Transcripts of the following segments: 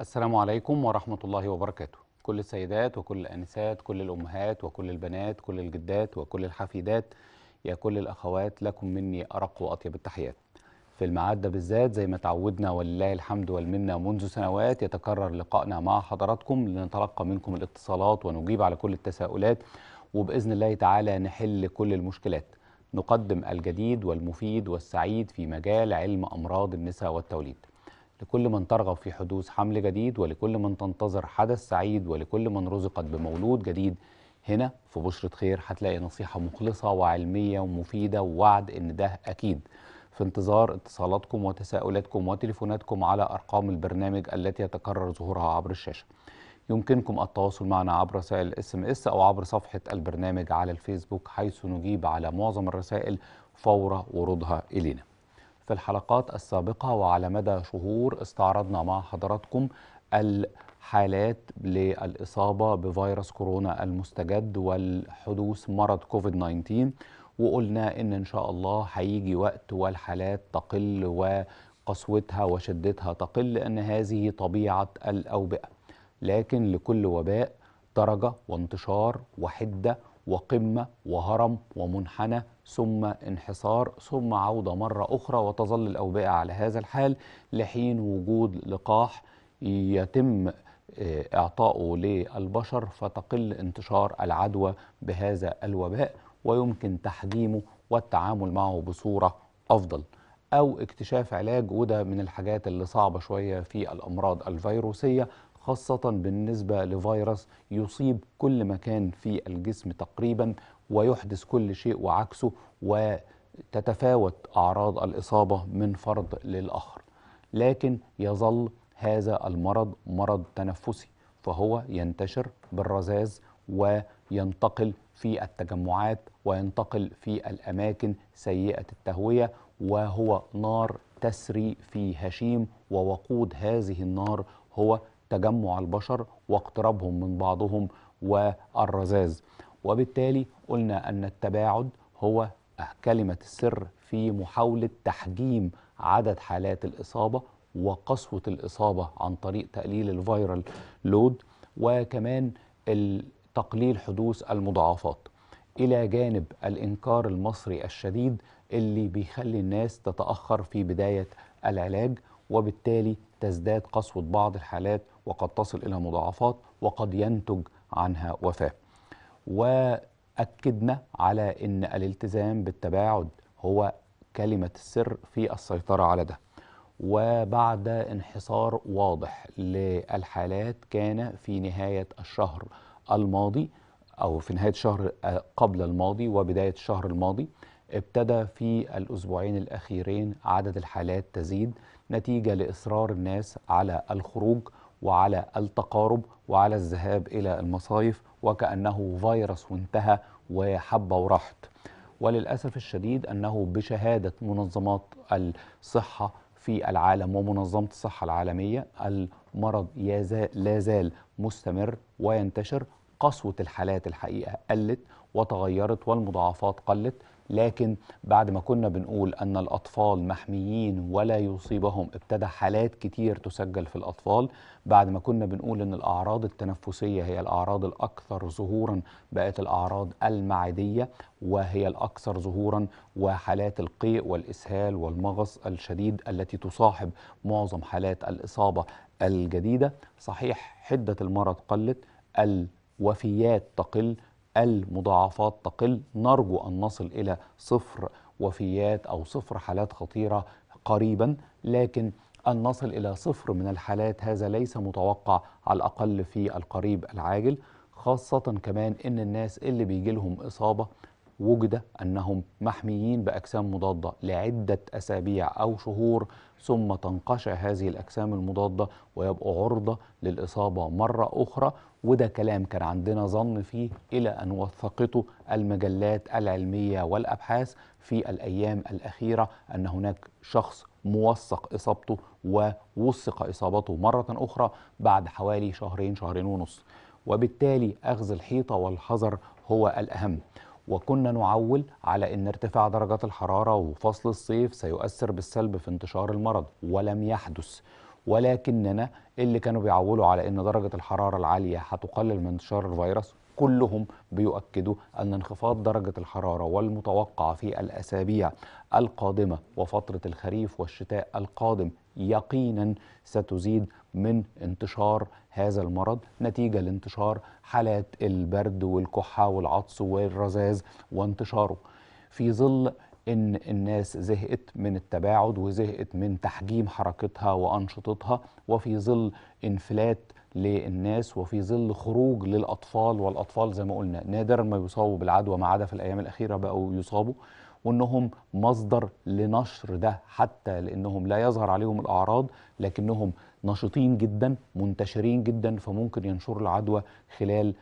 السلام عليكم ورحمة الله وبركاته كل السيدات وكل الأنسات كل الأمهات وكل البنات كل الجدات وكل الحفيدات يا كل الأخوات لكم مني أرق وأطيب التحيات في المعدة بالذات زي ما تعودنا ولله الحمد والمنة منذ سنوات يتكرر لقائنا مع حضراتكم لنتلقى منكم الاتصالات ونجيب على كل التساؤلات وبإذن الله تعالى نحل كل المشكلات نقدم الجديد والمفيد والسعيد في مجال علم أمراض النساء والتوليد لكل من ترغب في حدوث حمل جديد ولكل من تنتظر حدث سعيد ولكل من رزقت بمولود جديد هنا في بشرة خير هتلاقي نصيحة مخلصة وعلمية ومفيدة ووعد إن ده أكيد في انتظار اتصالاتكم وتساؤلاتكم وتليفوناتكم على أرقام البرنامج التي يتكرر ظهورها عبر الشاشة يمكنكم التواصل معنا عبر رسائل الاس ام اس او عبر صفحه البرنامج على الفيسبوك حيث نجيب على معظم الرسائل فور ورودها الينا في الحلقات السابقة وعلى مدى شهور استعرضنا مع حضراتكم الحالات للإصابة بفيروس كورونا المستجد والحدوث مرض كوفيد 19 وقلنا إن إن شاء الله هيجي وقت والحالات تقل وقسوتها وشدتها تقل لأن هذه طبيعة الأوبئة لكن لكل وباء درجة وانتشار وحدة وقمة وهرم ومنحنى ثم انحسار ثم عودة مرة أخرى وتظل الأوبئة على هذا الحال لحين وجود لقاح يتم آه، إعطاؤه للبشر فتقل انتشار العدوى بهذا الوباء ويمكن تحجيمه والتعامل معه بصورة أفضل أو اكتشاف علاج وده من الحاجات اللي صعبة شوية في الأمراض الفيروسية خاصة بالنسبة لفيروس يصيب كل مكان في الجسم تقريبا ويحدث كل شيء وعكسه وتتفاوت أعراض الإصابة من فرد للآخر لكن يظل هذا المرض مرض تنفسي فهو ينتشر بالرذاذ وينتقل في التجمعات وينتقل في الأماكن سيئة التهوية وهو نار تسري في هشيم ووقود هذه النار هو تجمع البشر واقترابهم من بعضهم والرذاذ وبالتالي قلنا أن التباعد هو كلمة السر في محاولة تحجيم عدد حالات الإصابة وقسوة الإصابة عن طريق تقليل الفيرال لود وكمان تقليل حدوث المضاعفات إلى جانب الإنكار المصري الشديد اللي بيخلي الناس تتأخر في بداية العلاج وبالتالي تزداد قسوة بعض الحالات وقد تصل إلى مضاعفات وقد ينتج عنها وفاة وأكدنا على أن الالتزام بالتباعد هو كلمة السر في السيطرة على ده وبعد انحصار واضح للحالات كان في نهاية الشهر الماضي أو في نهاية شهر آه، قبل الماضي وبداية الشهر الماضي ابتدى في الأسبوعين الأخيرين عدد الحالات تزيد نتيجة لإصرار الناس على الخروج وعلى التقارب وعلى الذهاب إلى المصايف وكأنه فيروس وانتهى وحبة وراحت وللأسف الشديد أنه بشهادة منظمات الصحة في العالم ومنظمة الصحة العالمية المرض لا زال مستمر وينتشر قسوة الحالات الحقيقة قلت وتغيرت والمضاعفات قلت لكن بعد ما كنا بنقول أن الأطفال محميين ولا يصيبهم ابتدى حالات كتير تسجل في الأطفال بعد ما كنا بنقول أن الأعراض التنفسية هي الأعراض الأكثر ظهورا بقت الأعراض المعدية وهي الأكثر ظهورا وحالات القيء والإسهال والمغص الشديد التي تصاحب معظم حالات الإصابة الجديدة صحيح حدة المرض قلت الوفيات تقل المضاعفات تقل نرجو أن نصل إلى صفر وفيات أو صفر حالات خطيرة قريبا لكن أن نصل إلى صفر من الحالات هذا ليس متوقع على الأقل في القريب العاجل خاصة كمان إن الناس اللي بيجي لهم إصابة وجد أنهم محميين بأجسام مضادة لعدة أسابيع أو شهور ثم تنقشع هذه الأجسام المضادة ويبقوا عرضة للإصابة مرة أخرى وده كلام كان عندنا ظن فيه إلى أن وثقته المجلات العلمية والأبحاث في الأيام الأخيرة أن هناك شخص موثق إصابته ووثق إصابته مرة أخرى بعد حوالي شهرين شهرين ونص وبالتالي أخذ الحيطة والحذر هو الأهم وكنا نعول على ان ارتفاع درجات الحراره وفصل الصيف سيؤثر بالسلب في انتشار المرض ولم يحدث ولكننا اللي كانوا بيعولوا على ان درجه الحراره العاليه هتقلل من انتشار الفيروس كلهم بيؤكدوا أن انخفاض درجة الحرارة والمتوقع في الأسابيع القادمة وفترة الخريف والشتاء القادم يقينا ستزيد من انتشار هذا المرض نتيجة لانتشار حالات البرد والكحة والعطس والرذاذ وانتشاره في ظل ان الناس زهقت من التباعد وزهقت من تحجيم حركتها وانشطتها وفي ظل انفلات للناس وفي ظل خروج للاطفال والاطفال زي ما قلنا نادرا ما يصابوا بالعدوى ما عدا في الايام الاخيره بقوا يصابوا وانهم مصدر لنشر ده حتى لانهم لا يظهر عليهم الاعراض لكنهم نشطين جدا منتشرين جدا فممكن ينشروا العدوى خلال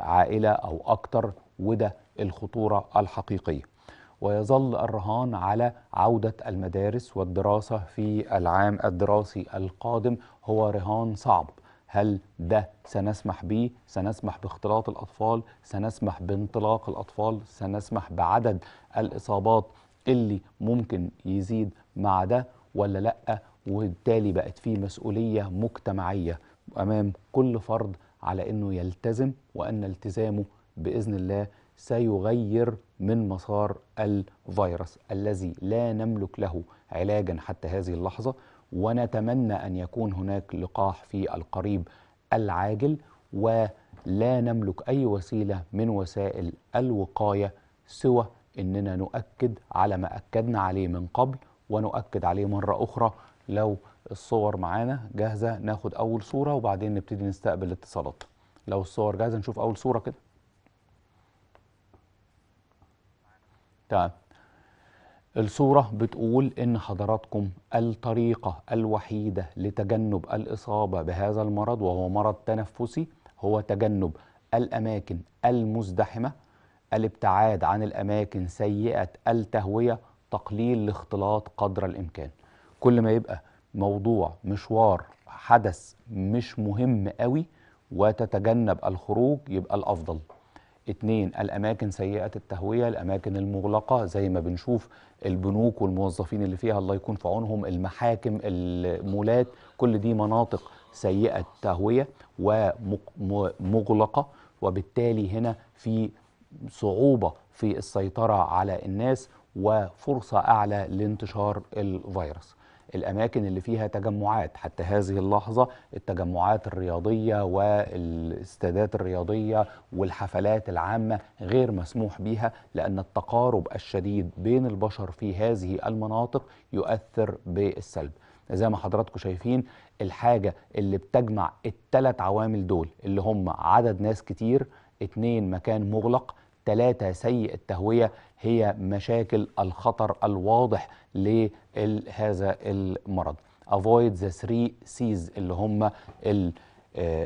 عائله او اكتر وده الخطوره الحقيقيه ويظل الرهان على عودة المدارس والدراسة في العام الدراسي القادم هو رهان صعب هل ده سنسمح به؟ سنسمح باختلاط الأطفال؟ سنسمح بانطلاق الأطفال؟ سنسمح بعدد الإصابات اللي ممكن يزيد مع ده ولا لأ؟ وبالتالي بقت في مسؤولية مجتمعية أمام كل فرد على أنه يلتزم وأن التزامه بإذن الله سيغير من مسار الفيروس الذي لا نملك له علاجا حتى هذه اللحظة ونتمنى أن يكون هناك لقاح في القريب العاجل ولا نملك أي وسيلة من وسائل الوقاية سوى أننا نؤكد على ما أكدنا عليه من قبل ونؤكد عليه مرة أخرى لو الصور معانا جاهزة ناخد أول صورة وبعدين نبتدي نستقبل اتصالات لو الصور جاهزة نشوف أول صورة كده تمام طيب. الصورة بتقول إن حضراتكم الطريقة الوحيدة لتجنب الإصابة بهذا المرض وهو مرض تنفسي هو تجنب الأماكن المزدحمة الابتعاد عن الأماكن سيئة التهوية تقليل الاختلاط قدر الإمكان كل ما يبقى موضوع مشوار حدث مش مهم قوي وتتجنب الخروج يبقى الأفضل اتنين الأماكن سيئة التهوية الأماكن المغلقة زي ما بنشوف البنوك والموظفين اللي فيها الله يكون في عونهم المحاكم المولات كل دي مناطق سيئة التهوية ومغلقة وبالتالي هنا في صعوبة في السيطرة على الناس وفرصة أعلى لانتشار الفيروس الأماكن اللي فيها تجمعات حتى هذه اللحظة التجمعات الرياضية والاستادات الرياضية والحفلات العامة غير مسموح بها لأن التقارب الشديد بين البشر في هذه المناطق يؤثر بالسلب زي ما حضراتكم شايفين الحاجة اللي بتجمع التلات عوامل دول اللي هم عدد ناس كتير اتنين مكان مغلق التلاتة سيء التهوية هي مشاكل الخطر الواضح لهذا المرض avoid the three C's اللي هم آه،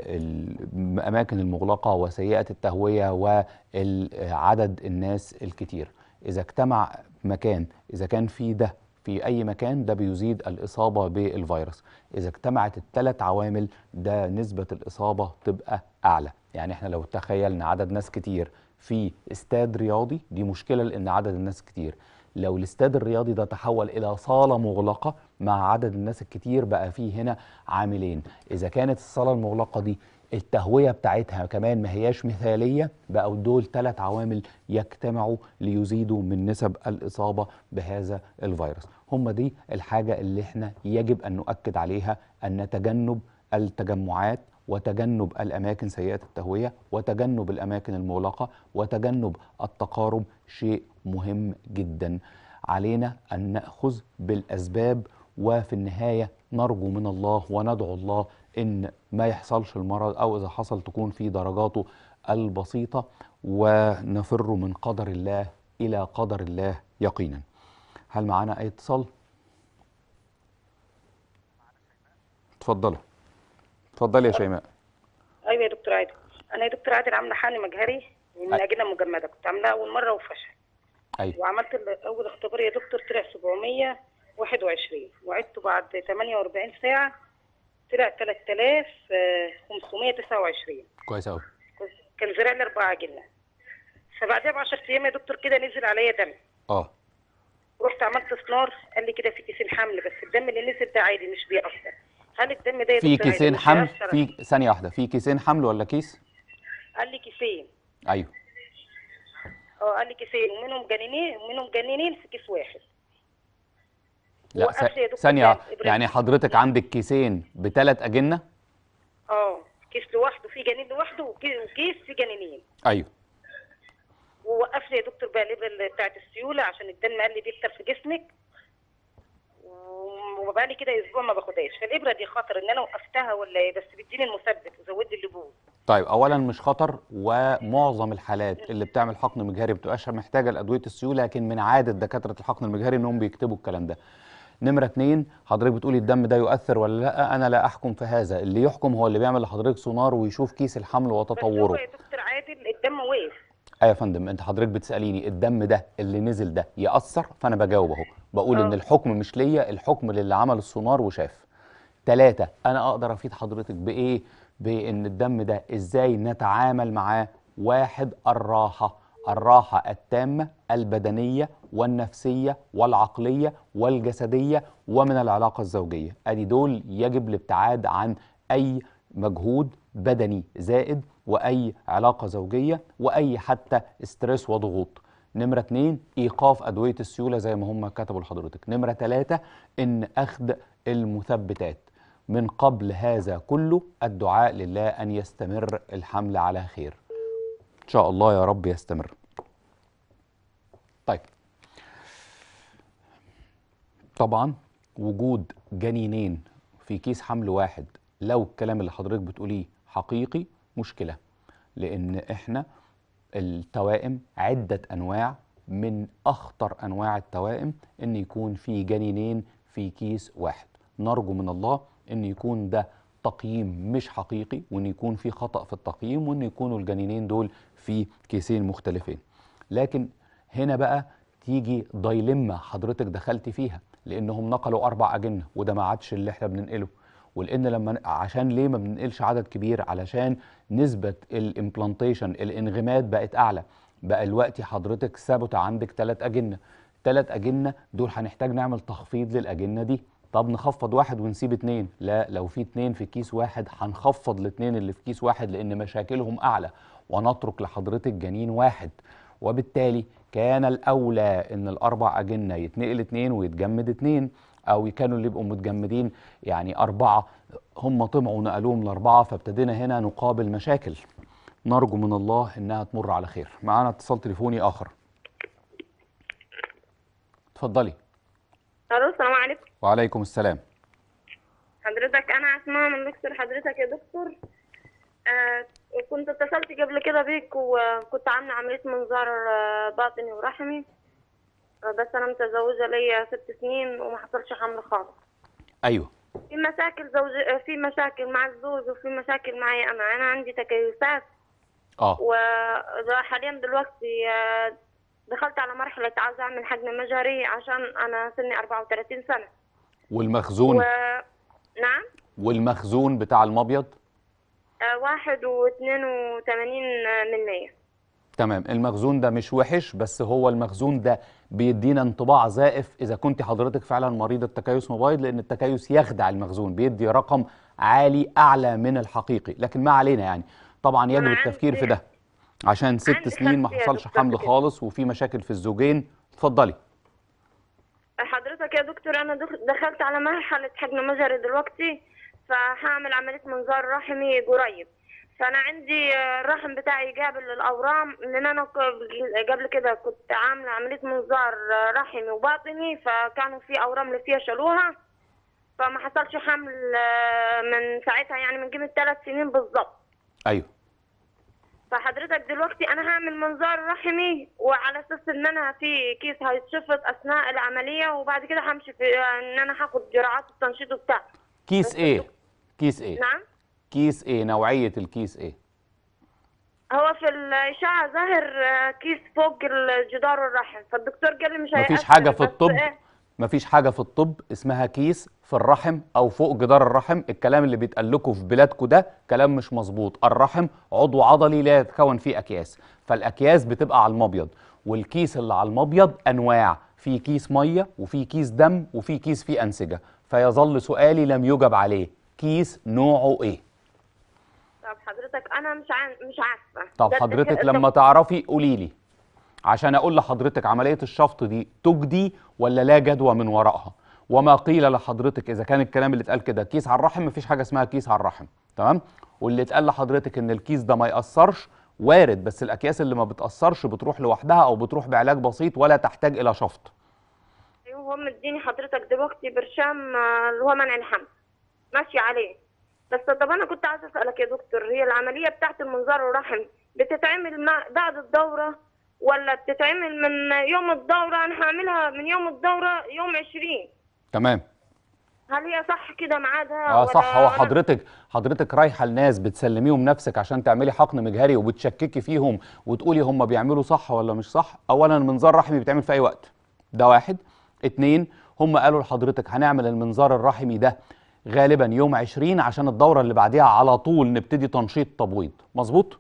الأماكن المغلقة وسيئة التهوية وعدد الناس الكتير إذا اجتمع مكان إذا كان في ده في أي مكان ده بيزيد الإصابة بالفيروس إذا اجتمعت الثلاث عوامل ده نسبة الإصابة تبقى أعلى يعني احنا لو تخيلنا عدد ناس كتير في استاد رياضي دي مشكله لان عدد الناس كتير لو الاستاد الرياضي ده تحول الى صاله مغلقه مع عدد الناس الكتير بقى فيه هنا عاملين اذا كانت الصاله المغلقه دي التهوية بتاعتها كمان ما هياش مثالية بقوا دول ثلاث عوامل يجتمعوا ليزيدوا من نسب الإصابة بهذا الفيروس هم دي الحاجة اللي احنا يجب أن نؤكد عليها أن تجنب التجمعات وتجنب الأماكن سيئة التهوية وتجنب الأماكن المغلقة وتجنب التقارب شيء مهم جدا علينا أن نأخذ بالأسباب وفي النهاية نرجو من الله وندعو الله إن ما يحصلش المرض أو إذا حصل تكون في درجاته البسيطة ونفر من قدر الله إلى قدر الله يقينا هل معنا أي اتصال؟ تفضلوا اتفضلي يا شيماء ايوه يا دكتور عادل انا يا دكتور عادل عامله حقن مجهري من اجنه مجمده كنت عاملاها اول مره وفشل ايوه وعملت اول اختبار يا دكتور طلع 721 وعدته بعد 48 ساعه طلع 3529 كويس قوي كان زرع لي اربع اجنه فبعدها ب 10 ايام يا دكتور كده نزل عليا دم اه رحت عملت سنار قال لي كده في كيس الحمل بس الدم اللي نزل ده عادي مش بيأثر هل الدم ده في كيسين حمل في ثانيه واحده في كيسين حمل ولا كيس قال لي كيسين ايوه اه قال لي كيسين ومنهم جنينين ومنهم جنينين في كيس واحد لا ثانيه يعني حضرتك عندك كيسين بثلاث اجنه اه كيس لوحده في جنين لوحده وكيس في جنينين ايوه لي يا دكتور بقى الابره بتاعت السيوله عشان الدم قال لي بيكتر في جسمك وبقالي كده اسبوع ما باخدهاش فالابره دي خطر ان انا وقفتها ولا ايه بس بتديني المثبت وزودت اللي بوز. طيب اولا مش خطر ومعظم الحالات اللي بتعمل حقن مجهري بتبقاش محتاجه لادويه السيوله لكن من عاده دكاتره الحقن المجهري انهم بيكتبوا الكلام ده نمره اتنين حضرتك بتقولي الدم ده يؤثر ولا لا انا لا احكم في هذا اللي يحكم هو اللي بيعمل لحضرتك سونار ويشوف كيس الحمل وتطوره بس هو يا دكتور عادل الدم وقف أيوة يا فندم انت حضرتك بتساليني الدم ده اللي نزل ده ياثر فانا بجاوب اهو بقول أوه. ان آه. الحكم مش ليا الحكم للي عمل السونار وشاف ثلاثة انا اقدر افيد حضرتك بايه بان الدم ده ازاي نتعامل معاه واحد الراحه الراحه التامه البدنيه والنفسيه والعقليه والجسديه ومن العلاقه الزوجيه ادي دول يجب الابتعاد عن اي مجهود بدني زائد واي علاقه زوجيه واي حتى استرس وضغوط نمرة اتنين إيقاف أدوية السيولة زي ما هم كتبوا لحضرتك نمرة تلاتة إن أخذ المثبتات من قبل هذا كله الدعاء لله أن يستمر الحمل على خير إن شاء الله يا رب يستمر طيب طبعا وجود جنينين في كيس حمل واحد لو الكلام اللي حضرتك بتقوليه حقيقي مشكله لان احنا التوائم عده انواع من اخطر انواع التوائم ان يكون في جنينين في كيس واحد نرجو من الله ان يكون ده تقييم مش حقيقي وان يكون في خطا في التقييم وان يكونوا الجنينين دول في كيسين مختلفين لكن هنا بقى تيجي دايلمة حضرتك دخلت فيها لانهم نقلوا اربع اجنه وده ما عادش اللي احنا بننقله ولان لما عشان ليه ما بننقلش عدد كبير علشان نسبه الامبلانتيشن الانغماد بقت اعلى بقى الوقت حضرتك ثابت عندك ثلاث اجنه ثلاث اجنه دول هنحتاج نعمل تخفيض للاجنه دي طب نخفض واحد ونسيب اتنين لا لو في اتنين في كيس واحد هنخفض الاتنين اللي في كيس واحد لان مشاكلهم اعلى ونترك لحضرتك جنين واحد وبالتالي كان الاولى ان الاربع اجنه يتنقل اتنين ويتجمد اتنين او كانوا اللي يبقوا متجمدين يعني اربعه هم طمعوا نقلوهم لاربعه فابتدينا هنا نقابل مشاكل نرجو من الله انها تمر على خير معانا اتصال تليفوني اخر اتفضلي الو السلام عليكم وعليكم السلام حضرتك انا اسماء من دكتور حضرتك يا دكتور آه كنت اتصلت قبل كده بيك وكنت عامله عمليه منظار آه، باطني ورحمي بس انا متزوجه ليا ست سنين وما حصلش حمل خالص ايوه في مشاكل زوج في مشاكل مع الزوج وفي مشاكل معي انا انا عندي تكيسات اه وحاليا دلوقتي آه، دخلت على مرحله عاوزه اعمل حجم مجهري عشان انا سني 34 سنه والمخزون و... نعم والمخزون بتاع المبيض آه، واحد واثنين وثمانين من مية تمام المخزون ده مش وحش بس هو المخزون ده بيدينا انطباع زائف اذا كنت حضرتك فعلا مريضه تكيس موبايل لان التكيس يخدع المخزون بيدي رقم عالي اعلى من الحقيقي لكن ما علينا يعني طبعا يجب التفكير في ده عشان ست سنين ما حصلش حمل خالص وفي مشاكل في الزوجين اتفضلي حضرتك يا دكتور انا دخلت على مرحله حجم مجري دلوقتي فهعمل عمليه منظار رحمي قريب فانا عندي آه، الرحم بتاعي قابل للاورام لان انا قبل كده كنت عامله عمليه منظار آه، رحمي وباطني فكانوا في اورام اللي شالوها فما حصلش حمل آه، من ساعتها يعني من قيمه ثلاث سنين بالظبط ايوه فحضرتك دلوقتي انا هعمل منظار رحمي وعلى اساس ان انا في كيس هيتشفط اثناء العمليه وبعد كده همشي في ان انا هاخد جرعات التنشيط بتاعي كيس ايه؟ كيس ايه؟ نعم كيس ايه نوعيه الكيس ايه هو في الاشعه ظاهر آه، كيس فوق الجدار الرحم فالدكتور قال لي مش هيأثر مفيش حاجه في الطب إيه؟ مفيش حاجه في الطب اسمها كيس في الرحم او فوق جدار الرحم الكلام اللي بيتقال لكم في بلادكم ده كلام مش مظبوط الرحم عضو عضلي لا يتكون فيه اكياس فالاكياس بتبقى على المبيض والكيس اللي على المبيض انواع في كيس ميه وفي كيس دم وفي كيس فيه انسجه فيظل سؤالي لم يجب عليه كيس نوعه ايه طب حضرتك انا مش عن... مش عارفه طب حضرتك لما تعرفي قولي لي عشان اقول لحضرتك عمليه الشفط دي تجدي ولا لا جدوى من ورائها وما قيل لحضرتك اذا كان الكلام اللي اتقال كده كيس على الرحم مفيش حاجه اسمها كيس على الرحم تمام واللي اتقال لحضرتك ان الكيس ده ما ياثرش وارد بس الاكياس اللي ما بتاثرش بتروح لوحدها او بتروح بعلاج بسيط ولا تحتاج الى شفط ايوه هم مديني حضرتك دلوقتي برشام آه، اللي هو منع الحمل ماشي عليه بس طب انا كنت عايزه اسالك يا دكتور هي العمليه بتاعت المنظار الرحم بتتعمل بعد الدوره ولا بتتعمل من يوم الدوره انا هعملها من يوم الدوره يوم 20 تمام هل هي صح كده ميعادها اه صح هو حضرتك حضرتك رايحه لناس بتسلميهم نفسك عشان تعملي حقن مجهري وبتشككي فيهم وتقولي هم بيعملوا صح ولا مش صح اولا المنظار الرحمي بيتعمل في اي وقت ده واحد اتنين هم قالوا لحضرتك هنعمل المنظار الرحمي ده غالبا يوم 20 عشان الدوره اللي بعديها على طول نبتدي تنشيط تبويض مظبوط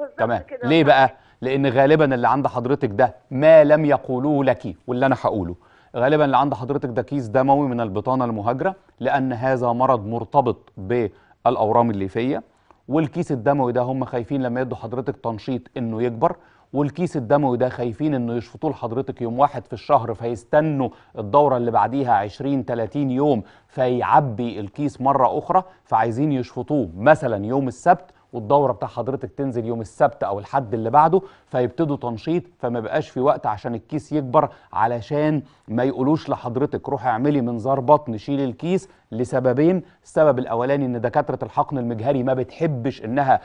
آه تمام كده. ليه بقى لان غالبا اللي عند حضرتك ده ما لم يقولوه لك واللي انا هقوله غالبا اللي عند حضرتك ده كيس دموي من البطانه المهاجره لان هذا مرض مرتبط بالاورام الليفيه والكيس الدموي ده هم خايفين لما يدوا حضرتك تنشيط انه يكبر والكيس الدموي ده خايفين انه يشفطوه لحضرتك يوم واحد في الشهر فيستنوا الدوره اللي بعديها 20 30 يوم فيعبي الكيس مره اخرى فعايزين يشفطوه مثلا يوم السبت والدوره بتاع حضرتك تنزل يوم السبت او الحد اللي بعده فيبتدوا تنشيط فما بقاش في وقت عشان الكيس يكبر علشان ما يقولوش لحضرتك روحي اعملي منظار بطن شيلي الكيس لسببين السبب الاولاني ان دكاتره الحقن المجهري ما بتحبش انها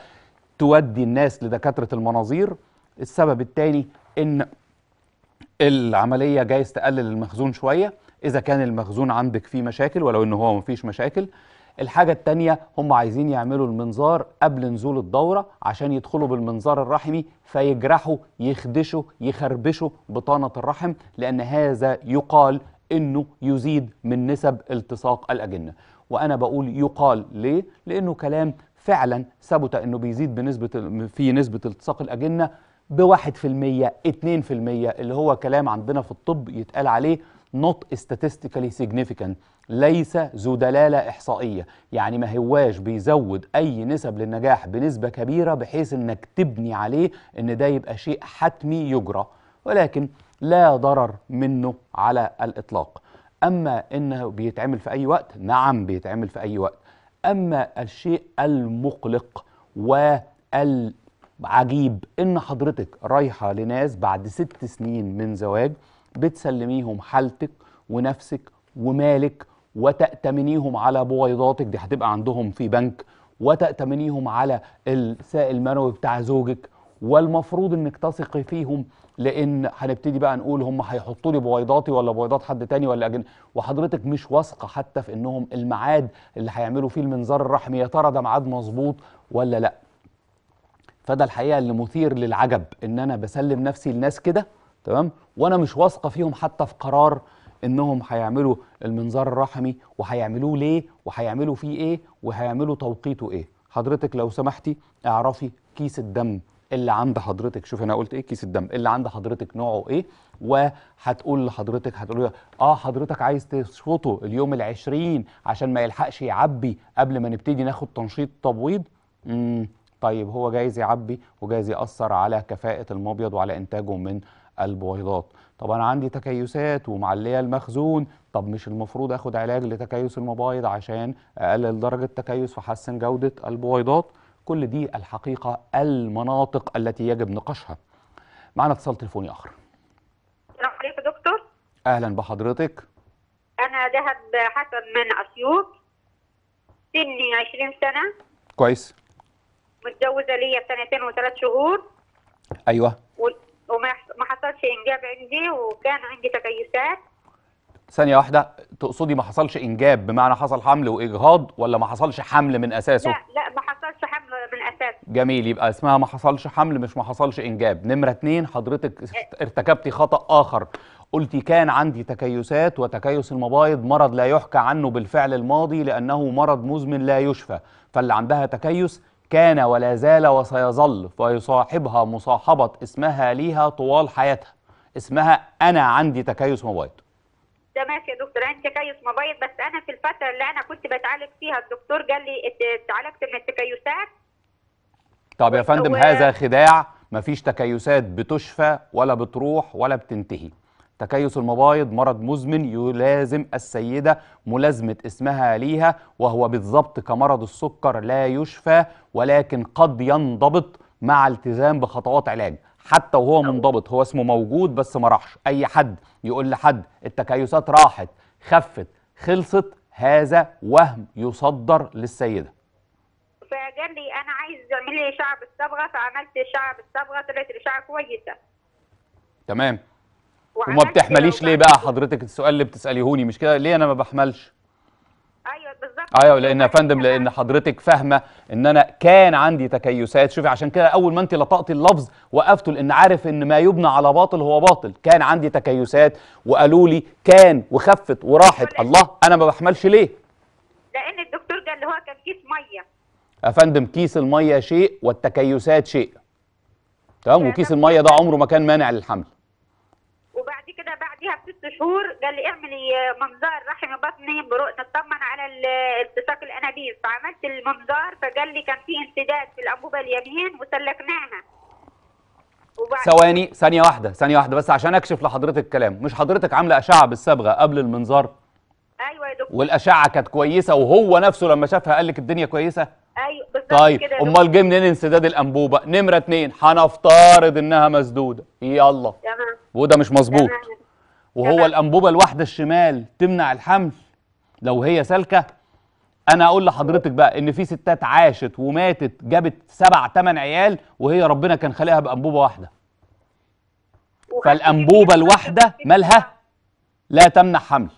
تودي الناس لدكاتره المناظير السبب الثاني ان العمليه جايز تقلل المخزون شويه اذا كان المخزون عندك فيه مشاكل ولو ان هو مفيش مشاكل الحاجة التانية هم عايزين يعملوا المنظار قبل نزول الدورة عشان يدخلوا بالمنظار الرحمي فيجرحوا يخدشوا يخربشوا بطانة الرحم لأن هذا يقال أنه يزيد من نسب التصاق الأجنة وأنا بقول يقال ليه؟ لأنه كلام فعلا ثبت أنه بيزيد بنسبة في نسبة التصاق الأجنة ب 1% 2% اللي هو كلام عندنا في الطب يتقال عليه not statistically significant ليس ذو دلالة إحصائية يعني ما هواش بيزود أي نسب للنجاح بنسبة كبيرة بحيث أنك تبني عليه أن ده يبقى شيء حتمي يجرى ولكن لا ضرر منه على الإطلاق أما أنه بيتعمل في أي وقت نعم بيتعمل في أي وقت أما الشيء المقلق وال عجيب ان حضرتك رايحه لناس بعد ست سنين من زواج بتسلميهم حالتك ونفسك ومالك وتأتمنيهم على بويضاتك دي هتبقى عندهم في بنك وتأتمنيهم على السائل المنوي بتاع زوجك والمفروض انك تثقي فيهم لان هنبتدي بقى نقول هم هيحطوا لي بويضاتي ولا بويضات حد تاني ولا أجن... وحضرتك مش واثقه حتى في انهم الميعاد اللي هيعملوا فيه المنظار الرحمي يا ترى ده ميعاد مظبوط ولا لا فده الحقيقه اللي مثير للعجب ان انا بسلم نفسي لناس كده تمام وانا مش واثقه فيهم حتى في قرار انهم هيعملوا المنظار الرحمي وهيعملوه ليه وهيعملوا فيه ايه وهيعملوا توقيته ايه حضرتك لو سمحتي اعرفي كيس الدم اللي عند حضرتك شوف انا قلت ايه كيس الدم اللي عند حضرتك نوعه ايه وهتقول لحضرتك هتقول اه حضرتك عايز تشفطه اليوم العشرين عشان ما يلحقش يعبي قبل ما نبتدي ناخد تنشيط تبويض امم طيب هو جايز يعبي وجايز يأثر على كفاءة المبيض وعلى إنتاجه من البويضات طب أنا عندي تكيسات ومعلية المخزون طب مش المفروض أخد علاج لتكيس المبايض عشان أقلل درجة تكيس فحسن جودة البويضات كل دي الحقيقة المناطق التي يجب نقاشها معنا اتصال تليفوني آخر عليك دكتور أهلا بحضرتك أنا ذهب حسن من أسيوط سني 20 سنة كويس متجوزه ليا سنتين وثلاث شهور ايوه و... وما حصلش انجاب عندي وكان عندي تكيسات ثانية واحدة تقصدي ما حصلش إنجاب بمعنى حصل حمل وإجهاض ولا ما حصلش حمل من أساسه؟ لا لا ما حصلش حمل من أساسه جميل يبقى اسمها ما حصلش حمل مش ما حصلش إنجاب نمرة اتنين حضرتك إيه. ارتكبتي خطأ آخر قلتي كان عندي تكيسات وتكيس المبايض مرض لا يحكى عنه بالفعل الماضي لأنه مرض مزمن لا يشفى فاللي عندها تكيس كان ولا زال وسيظل ويصاحبها مصاحبة اسمها ليها طوال حياتها اسمها أنا عندي تكيس ده تمام يا دكتور انا تكيس مبيض بس انا في الفتره اللي انا كنت بتعالج فيها الدكتور قال لي اتعالجت من التكيسات طب يا فندم هذا خداع مفيش تكيسات بتشفى ولا بتروح ولا بتنتهي تكيس المبايض مرض مزمن يلازم السيدة ملازمة اسمها ليها وهو بالضبط كمرض السكر لا يشفى ولكن قد ينضبط مع التزام بخطوات علاج حتى وهو منضبط هو اسمه موجود بس ما راحش اي حد يقول لحد التكيسات راحت خفت خلصت هذا وهم يصدر للسيده فقال لي انا عايز تعملي لي شعر بالصبغه فعملت شعر بالصبغه طلعت الشعر كويسه تمام وما بتحمليش ليه بقى حضرتك السؤال اللي بتساليهوني مش كده ليه انا ما بحملش ايوه بالظبط ايوه لان يا فندم لان حضرتك فاهمه ان انا كان عندي تكيسات شوفي عشان كده اول ما انت لطقتي اللفظ وقفته لان عارف ان ما يبنى على باطل هو باطل كان عندي تكيسات وقالوا لي كان وخفت وراحت الله انا ما بحملش ليه لان الدكتور قال هو كان كيس ميه يا فندم كيس الميه شيء والتكيسات شيء تمام وكيس الميه ده عمره ما كان مانع للحمل بعد كده بعديها بست شهور قال لي اعملي آه، منظار رحم بطني نطمن على التصاق الانابيب فعملت المنظار فقال لي كان في انسداد في الانبوبه اليمين وسلكناها ثواني ثانيه واحده ثانيه واحده بس عشان اكشف لحضرتك الكلام مش حضرتك عامله اشعه بالصبغه قبل المنظار ايوه يا دكتور والاشعه كانت كويسه وهو نفسه لما شافها قال لك الدنيا كويسه ايوه بالظبط طيب كده امال جه منين انسداد الانبوبه نمره اثنين هنفترض انها مسدوده يلا تمام وده مش مظبوط وهو تمام. الانبوبه الواحده الشمال تمنع الحمل لو هي سالكه انا اقول لحضرتك بقى ان في ستات عاشت وماتت جابت سبع ثمان عيال وهي ربنا كان خالقها بانبوبه واحده فالانبوبه الواحده مالها لا تمنع حمل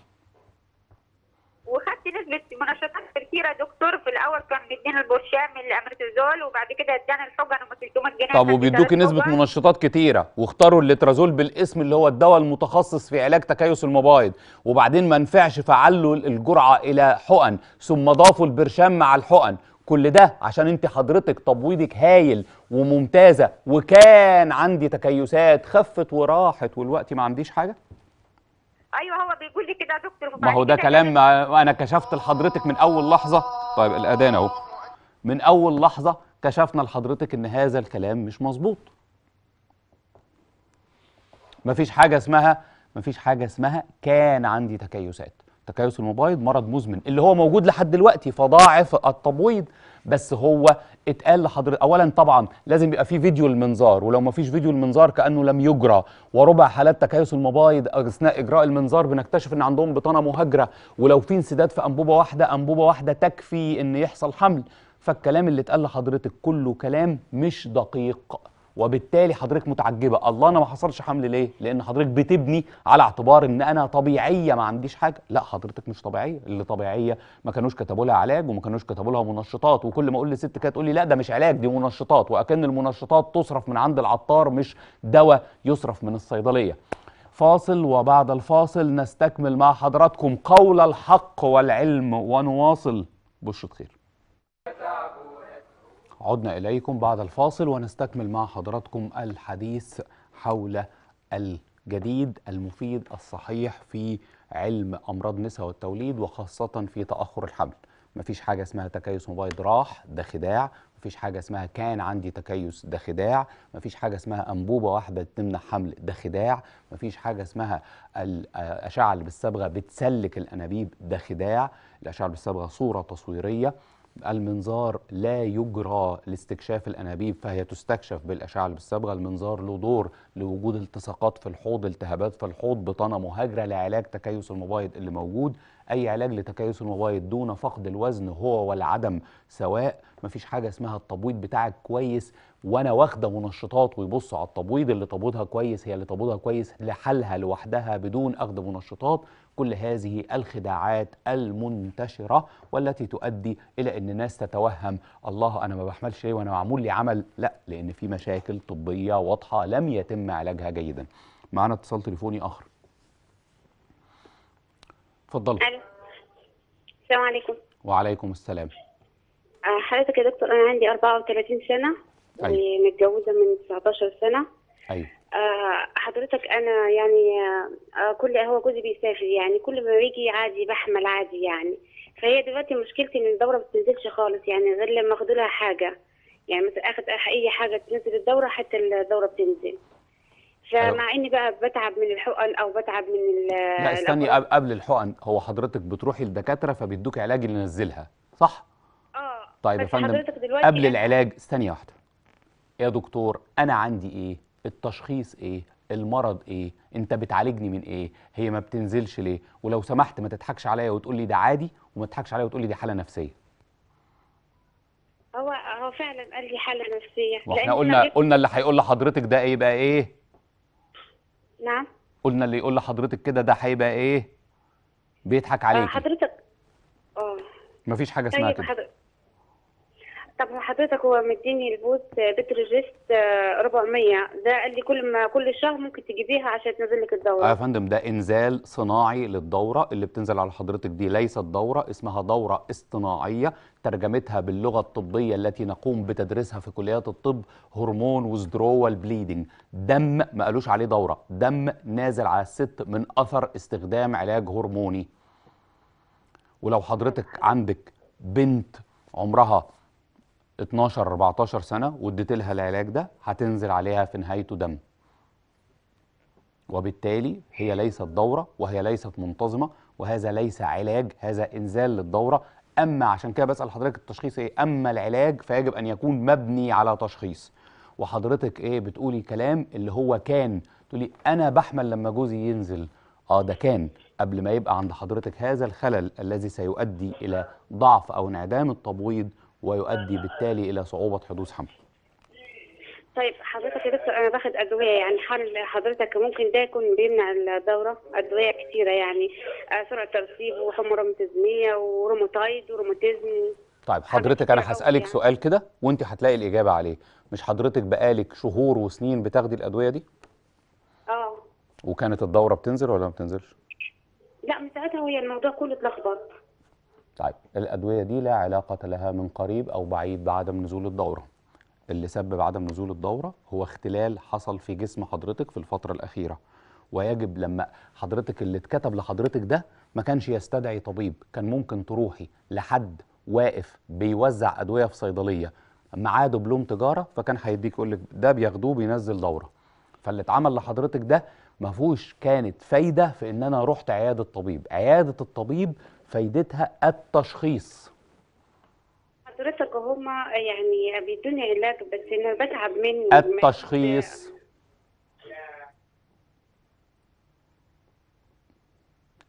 كتيره دكتور في الاول كان بيدينا البرشام الامرتزول وبعد كده ادانا الحجن ام 300 جنيه طب وبيدوكي نسبه منشطات كتيره واختاروا الليترازول بالاسم اللي هو الدواء المتخصص في علاج تكيس المبايض وبعدين ما نفعش فعلوا الجرعه الى حقن ثم ضافوا البرشام مع الحقن كل ده عشان انت حضرتك تبويضك هايل وممتازه وكان عندي تكيسات خفت وراحت والوقت ما عنديش حاجه ايوه هو بيقول لي كده يا دكتور ما هو ده كلام انا كشفت لحضرتك من اول لحظه طيب الاذان اهو من اول لحظه كشفنا لحضرتك ان هذا الكلام مش مظبوط مفيش حاجه اسمها مفيش حاجه اسمها كان عندي تكيسات تكيس الموبايل مرض مزمن اللي هو موجود لحد دلوقتي فضاعف التبويض بس هو اتقال لحضرتك اولا طبعا لازم يبقى في فيديو المنظار ولو ما فيش فيديو المنظار كانه لم يجرى وربع حالات تكيس المبايض اثناء اجراء المنظار بنكتشف ان عندهم بطانه مهاجره ولو في انسداد في انبوبه واحده انبوبه واحده تكفي ان يحصل حمل فالكلام اللي اتقال لحضرتك كله كلام مش دقيق وبالتالي حضرتك متعجبه الله انا ما حصلش حمل ليه لان حضرتك بتبني على اعتبار ان انا طبيعيه ما عنديش حاجه لا حضرتك مش طبيعيه اللي طبيعيه ما كانوش كتبوا لها علاج وما كانوش كتبوا لها منشطات وكل ما اقول لست كده تقول لي لا ده مش علاج دي منشطات واكن المنشطات تصرف من عند العطار مش دواء يصرف من الصيدليه فاصل وبعد الفاصل نستكمل مع حضراتكم قول الحق والعلم ونواصل بشرة خير عدنا إليكم بعد الفاصل ونستكمل مع حضراتكم الحديث حول الجديد المفيد الصحيح في علم أمراض النساء والتوليد وخاصة في تأخر الحمل مفيش حاجة اسمها تكيس مبيض راح ده خداع مفيش حاجة اسمها كان عندي تكيس ده خداع مفيش حاجة اسمها أنبوبة واحدة تمنع حمل ده خداع مفيش حاجة اسمها الأشعة اللي بالصبغة بتسلك الأنابيب ده خداع الأشعة اللي بالصبغة صورة تصويرية المنظار لا يجرى لاستكشاف الانابيب فهي تستكشف بالاشعه اللي بالصبغه المنظار له دور لوجود التصاقات في الحوض التهابات في الحوض بطانه مهاجره لعلاج تكيس المبايض اللي موجود اي علاج لتكيس المبايض دون فقد الوزن هو والعدم سواء مفيش حاجه اسمها التبويض بتاعك كويس وانا واخده منشطات ويبصوا على التبويض اللي تبوضها كويس هي اللي تبوضها كويس لحالها لوحدها بدون اخذ منشطات كل هذه الخداعات المنتشرة والتي تؤدي إلى أن الناس تتوهم الله أنا ما بحملش ليه وأنا معمول لي عمل لا لأن في مشاكل طبية واضحة لم يتم علاجها جيدا معنا اتصال تليفوني آخر اتفضلي السلام عليكم وعليكم السلام آه، حضرتك يا دكتور انا عندي 34 سنه أيوة. ومتجوزه من 19 سنه ايوه آه، حضرتك انا يعني آه، آه، كل هو جوزي بيسافر يعني كل ما بيجي عادي بحمل عادي يعني فهي دلوقتي مشكلتي ان الدوره ما بتنزلش خالص يعني غير لما اخد لها حاجه يعني مثلا اخد اي حاجه تنزل الدوره حتى الدوره بتنزل فمع اني بقى بتعب من الحقن او بتعب من لا استني قبل الحقن هو حضرتك بتروحي للدكاتره فبيدوك علاج اللي نزلها صح؟ اه طيب يا فندم قبل العلاج استني واحده يا دكتور انا عندي ايه؟ التشخيص ايه المرض ايه انت بتعالجني من ايه هي ما بتنزلش ليه ولو سمحت ما تضحكش عليا وتقول لي ده عادي وما تضحكش عليا وتقول لي دي حاله نفسيه هو هو فعلا قال لي حاله نفسيه واحنا قلنا قلنا اللي هيقول لحضرتك ده ايه بقى ايه نعم قلنا اللي يقول لحضرتك كده ده هيبقى ايه بيضحك عليك آه، حضرتك اه مفيش حاجه طيب، اسمها كده طب حضرتك هو مديني البوت بترجست 400 آه، ده قال لي كل ما كل شهر ممكن تجيبيها عشان تنزل لك الدوره اه يا فندم ده انزال صناعي للدوره اللي بتنزل على حضرتك دي ليست دوره اسمها دوره اصطناعيه ترجمتها باللغه الطبيه التي نقوم بتدريسها في كليات الطب هرمون وزدرول بليدنج دم ما قالوش عليه دوره دم نازل على الست من اثر استخدام علاج هرموني ولو حضرتك عندك بنت عمرها 12 14 سنه واديت لها العلاج ده هتنزل عليها في نهايته دم وبالتالي هي ليست دوره وهي ليست منتظمه وهذا ليس علاج هذا انزال للدوره اما عشان كده بسال حضرتك التشخيص ايه اما العلاج فيجب ان يكون مبني على تشخيص وحضرتك ايه بتقولي كلام اللي هو كان تقولي انا بحمل لما جوزي ينزل اه ده كان قبل ما يبقى عند حضرتك هذا الخلل الذي سيؤدي الى ضعف او انعدام التبويض ويؤدي بالتالي إلى صعوبة حدوث حمل طيب حضرتك يا دكتور انا باخد ادويه يعني هل حضرتك ممكن ده يكون بيمنع الدوره ادويه كتيره يعني آه، سرعه ترسيب وحمى روماتيزميه وروماتايد وروماتيزم طيب حضرتك انا هسالك يعني. سؤال كده وانت هتلاقي الاجابه عليه مش حضرتك بقالك شهور وسنين بتاخدي الادويه دي اه وكانت الدوره بتنزل ولا ما بتنزلش لا من ساعتها وهي الموضوع كله اتلخبط طيب الادويه دي لا علاقه لها من قريب او بعيد بعدم نزول الدوره اللي سبب عدم نزول الدوره هو اختلال حصل في جسم حضرتك في الفتره الاخيره ويجب لما حضرتك اللي اتكتب لحضرتك ده ما كانش يستدعي طبيب كان ممكن تروحي لحد واقف بيوزع ادويه في صيدليه معاه دبلوم تجاره فكان هيديك يقول لك ده بياخدوه بينزل دوره فاللي اتعمل لحضرتك ده ما فيهوش كانت فايده في ان انا رحت عياده طبيب عياده الطبيب فايدتها التشخيص حضرتك هما يعني بيدوني علاج بس انا بتعب منه التشخيص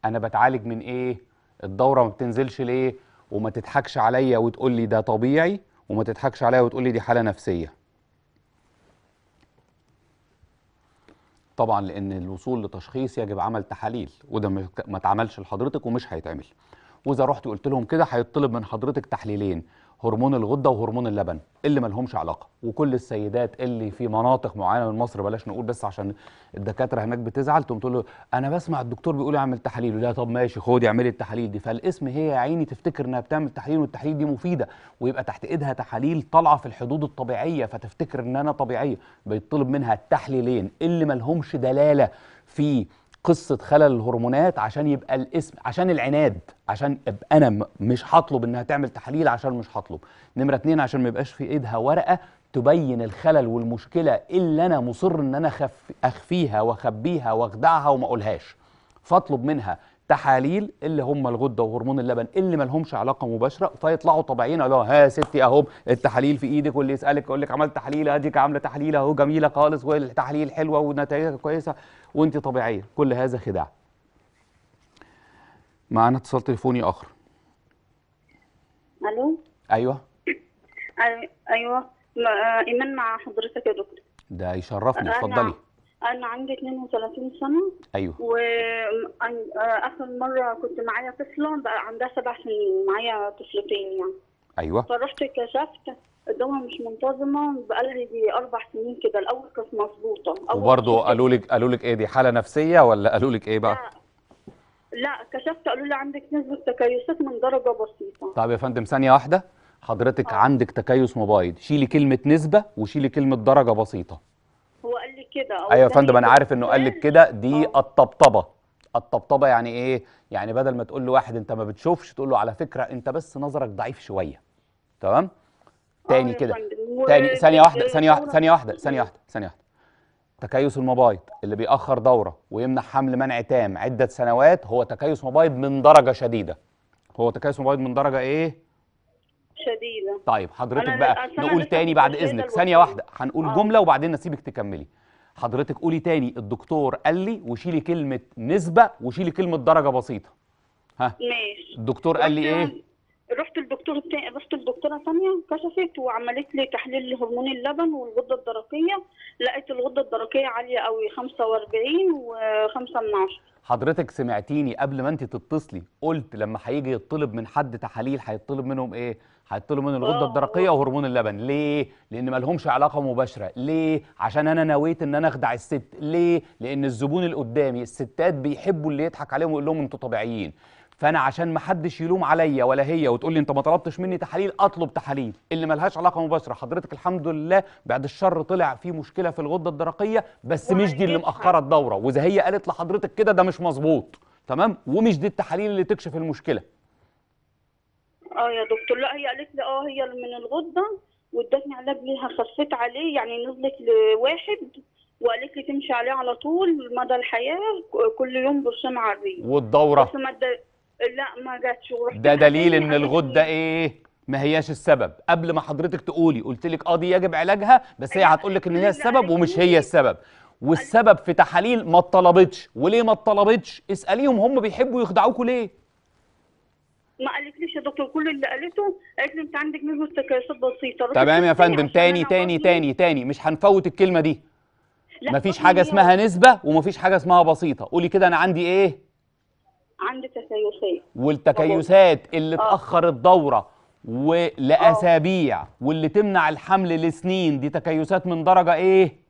انا بتعالج من ايه الدوره ما بتنزلش ليه وما تضحكش عليا وتقول لي ده طبيعي وما تضحكش عليا وتقول لي دي حاله نفسيه طبعا لان الوصول لتشخيص يجب عمل تحاليل وده ما اتعملش لحضرتك ومش هيتعمل واذا رحت وقلت لهم كده هيطلب من حضرتك تحليلين هرمون الغده وهرمون اللبن اللي ملهمش علاقه وكل السيدات اللي في مناطق معينه من مصر بلاش نقول بس عشان الدكاتره هناك بتزعل تقوم تقول له انا بسمع الدكتور بيقول اعمل تحاليل لا طب ماشي خدي اعملي التحاليل دي فالاسم هي يا عيني تفتكر انها بتعمل تحاليل والتحاليل دي مفيده ويبقى تحت ايدها تحاليل طالعه في الحدود الطبيعيه فتفتكر ان انا طبيعيه بيطلب منها التحليلين اللي ملهمش دلاله في قصه خلل الهرمونات عشان يبقى الاسم عشان العناد عشان ابقى انا مش هطلب انها تعمل تحاليل عشان مش هطلب نمره اتنين عشان ما يبقاش في ايدها ورقه تبين الخلل والمشكله اللي انا مصر ان انا اخفيها واخبيها واخدعها وما اقولهاش فاطلب منها تحاليل اللي هم الغده وهرمون اللبن اللي مالهمش علاقه مباشره فيطلعوا طبيعيين اقول ها يا ستي اهو التحاليل في ايدك واللي يسالك يقول لك عملت تحليل اديك عامله تحليل اهو جميله خالص والتحاليل حلوه ونتائجها كويسه وانت طبيعيه كل هذا خداع معانا اتصال تليفوني اخر الو ايوه ايوه آه، ايمان مع حضرتك يا دكتور ده يشرفني اتفضلي انا عندي 32 سنه ايوه واخر مره كنت معايا طفله بقى عندها سبع سنين معايا طفلتين يعني ايوه فرحت كشفت الدوره مش منتظمه بقالي دي اربع سنين كده الاول كانت مظبوطه وبرضه قالوا لك قالوا لك ايه دي حاله نفسيه ولا قالوا لك ايه بقى؟ لا, لا كشفت قالوا لي عندك نسبه تكيسات من درجه بسيطه طب يا فندم ثانيه واحده حضرتك آه. عندك تكيس مبايض شيلي كلمه نسبه وشيلي كلمه درجه بسيطه كده ايوه يا فندم انا عارف انه قال لك كده دي أوه. الطبطبه الطبطبه يعني ايه يعني بدل ما تقول له واحد انت ما بتشوفش تقول له على فكره انت بس نظرك ضعيف شويه تمام تاني آه كده تاني ثانيه آه، واحده ثانيه واحده ثانيه واحده ثانيه واحده ثانيه واحده تكيس المبايض اللي بيأخر دورة ويمنع حمل منع تام عدة سنوات هو تكيس مبايض من درجة شديدة هو تكيس مبايض من درجة إيه؟ شديدة طيب حضرتك بقى نقول تاني بعد إذنك ثانية واحدة هنقول آه. جملة وبعدين نسيبك تكملي حضرتك قولي تاني الدكتور قال لي وشيلي كلمه نسبه وشيلي كلمه درجه بسيطه ها ماشي الدكتور قال لي ايه رحت للدكتور التاني رحت لدكتوره ثانيه كشفت وعملت لي تحليل لهرمون اللبن والغده الدرقيه لقيت الغده الدرقيه عاليه قوي 45 و5 من 10 حضرتك سمعتيني قبل ما انت تتصلي قلت لما هيجي يطلب من حد تحاليل هيطلب منهم ايه هتطلب من الغده آه، الدرقيه وهرمون اللبن ليه لان ما لهمش علاقه مباشره ليه عشان انا نويت ان انا اخدع الست ليه لان الزبون اللي قدامي الستات بيحبوا اللي يضحك عليهم ويقول لهم انتوا طبيعيين فانا عشان ما حدش يلوم عليا ولا هي وتقول لي انت ما طلبتش مني تحاليل اطلب تحاليل اللي ملهاش علاقه مباشره حضرتك الحمد لله بعد الشر طلع في مشكله في الغده الدرقيه بس مش دي اللي مأخره الدوره واذا هي قالت لحضرتك كده ده مش مظبوط تمام ومش دي التحاليل اللي تكشف المشكله اه يا دكتور لا هي قالت لي اه هي من الغده وادتني علاج ليها خفيت عليه يعني نزلت لواحد وقالت لي تمشي عليه على طول مدى الحياه كل يوم برشام عربيه والدوره بس ما مد... لا ما جاتش ده دليل ان الغده ايه ما هياش السبب قبل ما حضرتك تقولي قلت لك اه دي يجب علاجها بس هي هتقول لك ان هي السبب ومش هي السبب والسبب في تحاليل ما اتطلبتش وليه ما اتطلبتش اساليهم هم بيحبوا يخدعوكوا ليه ما قالتليش يا دكتور كل اللي قالته قالت لي انت عندك منه تكيسات بسيطه تمام يا فندم تاني تاني تاني تاني مش هنفوت الكلمه دي لا مفيش حاجه اسمها نسبه ومفيش حاجه اسمها بسيطه قولي كده انا عندي ايه عندي تكيسات والتكيسات اللي آه. تاخر الدوره ولاسابيع آه. واللي تمنع الحمل لسنين دي تكيسات من درجه ايه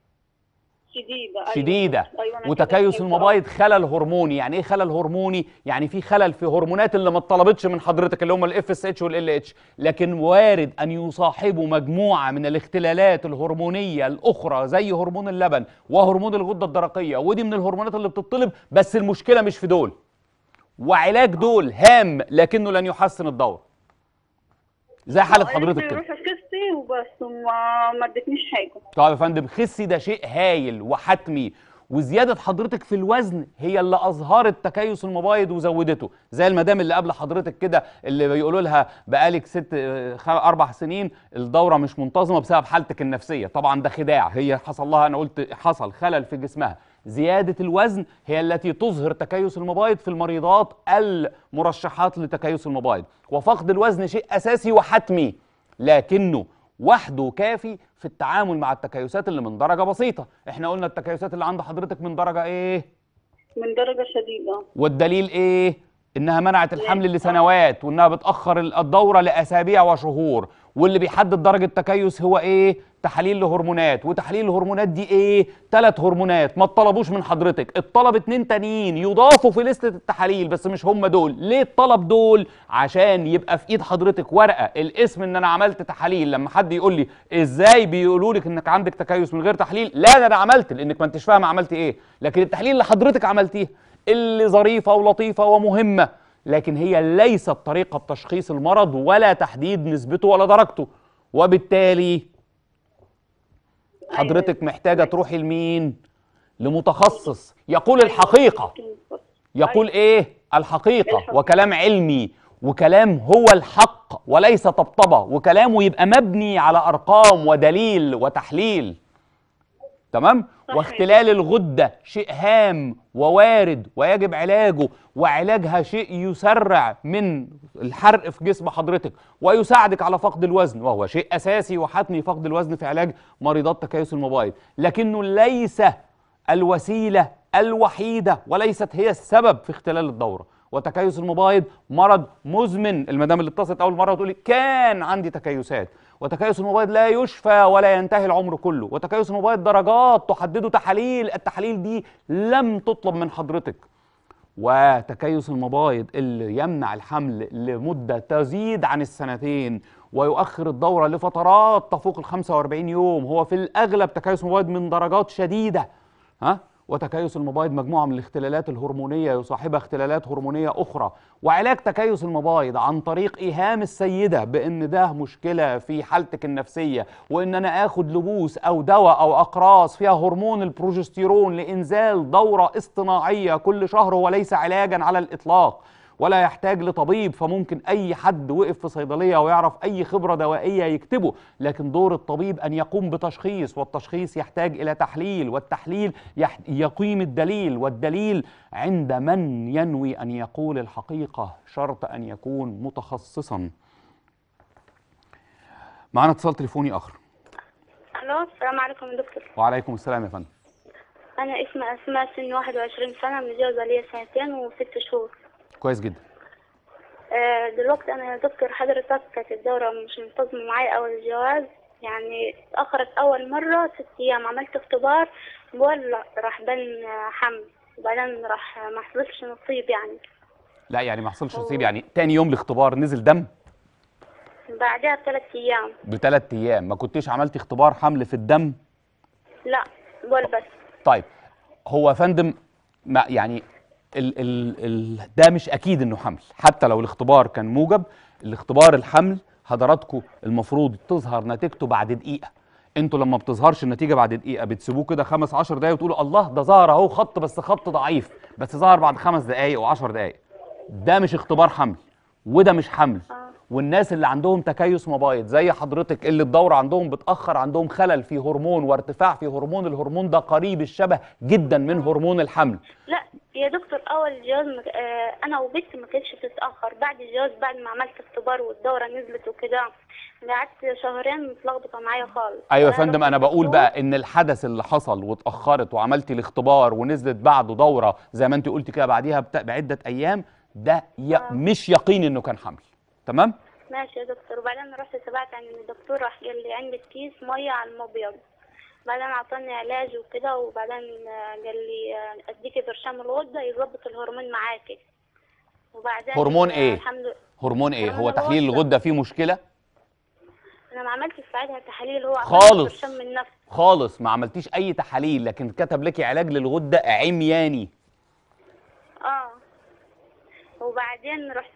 شديده أيوة. شديده أيوة وتكيس المبايض خلل هرموني يعني ايه خلل هرموني يعني في خلل في هرمونات اللي ما اتطلبتش من حضرتك اللي هم الاف اس اتش والال اتش لكن وارد ان يصاحبوا مجموعه من الاختلالات الهرمونيه الاخرى زي هرمون اللبن وهرمون الغده الدرقيه ودي من الهرمونات اللي بتطلب بس المشكله مش في دول وعلاج دول هام لكنه لن يحسن الدور زي حاله إيه حضرتك كده وبس وما ادتنيش حاجه طيب يا فندم خسي ده شيء هايل وحتمي وزياده حضرتك في الوزن هي اللي اظهرت تكيس المبايض وزودته زي المدام اللي قبل حضرتك كده اللي بيقولوا لها بقالك ست اربع سنين الدوره مش منتظمه بسبب حالتك النفسيه طبعا ده خداع هي حصل لها انا قلت حصل خلل في جسمها زياده الوزن هي التي تظهر تكيس المبايض في المريضات المرشحات لتكيس المبايض وفقد الوزن شيء اساسي وحتمي لكنه وحده كافي في التعامل مع التكيسات اللي من درجه بسيطه احنا قلنا التكيسات اللي عند حضرتك من درجه ايه من درجه شديده والدليل ايه انها منعت الحمل لسنوات وانها بتاخر الدوره لاسابيع وشهور واللي بيحدد درجه تكيس هو ايه تحاليل لهرمونات وتحاليل الهرمونات دي ايه ثلاث هرمونات ما اتطلبوش من حضرتك اتطلب اتنين تانيين يضافوا في لستة التحاليل بس مش هم دول ليه الطلب دول عشان يبقى في ايد حضرتك ورقه الاسم ان انا عملت تحاليل لما حد يقول لي ازاي بيقولوا لك انك عندك تكيس من غير تحليل لا ده انا عملت لانك ما انتش فاهم عملت ايه لكن التحليل اللي حضرتك عملتيه اللي ظريفه ولطيفه ومهمه لكن هي ليست طريقة تشخيص المرض ولا تحديد نسبته ولا درجته وبالتالي أيوة. حضرتك محتاجة أيوة. تروحي لمين؟ لمتخصص يقول الحقيقة يقول أيوة. ايه؟ الحقيقة وكلام علمي وكلام هو الحق وليس طبطبة وكلامه يبقى مبني على أرقام ودليل وتحليل تمام واختلال الغدة شيء هام ووارد ويجب علاجه وعلاجها شيء يسرع من الحرق في جسم حضرتك ويساعدك على فقد الوزن وهو شيء أساسي وحتمي فقد الوزن في علاج مريضات تكيس المبايض لكنه ليس الوسيلة الوحيدة وليست هي السبب في اختلال الدورة وتكيس المبايض مرض مزمن المدام اللي اتصلت أول مرة وتقولي كان عندي تكيسات وتكيس المبيض لا يشفى ولا ينتهي العمر كله وتكيس المبيض درجات تحدده تحاليل التحاليل دي لم تطلب من حضرتك وتكيس المبايض اللي يمنع الحمل لمدة تزيد عن السنتين ويؤخر الدورة لفترات تفوق ال 45 يوم هو في الأغلب تكيس المبايض من درجات شديدة ها وتكيس المبايض مجموعة من الاختلالات الهرمونية يصاحبها اختلالات هرمونية أخرى وعلاج تكيس المبايض عن طريق إيهام السيدة بأن ده مشكلة في حالتك النفسية وأن أنا آخد لبوس أو دواء أو أقراص فيها هرمون البروجستيرون لإنزال دورة اصطناعية كل شهر وليس علاجا على الإطلاق ولا يحتاج لطبيب فممكن أي حد وقف في صيدلية ويعرف أي خبرة دوائية يكتبه لكن دور الطبيب أن يقوم بتشخيص والتشخيص يحتاج إلى تحليل والتحليل يقيم الدليل والدليل عند من ينوي أن يقول الحقيقة شرط أن يكون متخصصا معنا اتصال تليفوني آخر الو السلام عليكم يا دكتور وعليكم السلام يا فندم انا اسمي اسماء سن 21 سنه متجوزه ليا سنتين وست شهور كويس جدا آه، دلوقتي انا يا دكتور حضرتك كانت الدوره مش منتظمه معايا اول الجواز يعني اتاخرت اول مره ست ايام عملت اختبار ولا راح بان حمل وبعدين راح ما حصلش نصيب يعني لا يعني ما حصلش نصيب يعني تاني يوم الاختبار نزل دم بعدها بثلاث ايام بثلاث ايام ما كنتيش عملتي اختبار حمل في الدم لا بول بس طيب هو فندم ما يعني ال ال ال ده مش اكيد انه حمل حتى لو الاختبار كان موجب الاختبار الحمل حضراتكم المفروض تظهر نتيجته بعد دقيقه انتوا لما بتظهرش النتيجه بعد دقيقه بتسيبوه كده خمس 10 دقايق وتقولوا الله ده ظهر اهو خط بس خط ضعيف بس ظهر بعد خمس دقايق و10 دقايق ده مش اختبار حمل وده مش حمل والناس اللي عندهم تكيس مبايض زي حضرتك اللي الدوره عندهم بتاخر عندهم خلل في هرمون وارتفاع في هرمون الهرمون ده قريب الشبه جدا من هرمون الحمل لا يا دكتور اول الجواز مك... آه انا وبنتي ما كانتش بتتاخر بعد الجواز بعد ما عملت اختبار والدوره نزلت وكده قعدت شهرين متلخبطه معايا خالص ايوه يا فندم انا بقول بقى ان الحدث اللي حصل واتاخرت وعملتي الاختبار ونزلت بعده دوره زي ما انت قلتي كده بعديها بت... بعده ايام ده ي... آه. مش يقين انه كان حمل تمام ماشي يا دكتور وبعدين رحت سمعت عن الدكتور راح قال لي عندك كيس ميه على المبيض بعدين عطاني علاج وكده وبعدين قال لي اديكي برشام الغده يظبط الهرمون معاكي وبعدين هرمون ايه الحمد لله هرمون ايه هو تحليل الغده فيه مشكله انا ما عملتش ساعتها تحاليل هو خالص برشام من نفسه خالص ما عملتيش اي تحاليل لكن كتب لك علاج للغده عمياني اه وبعدين رحت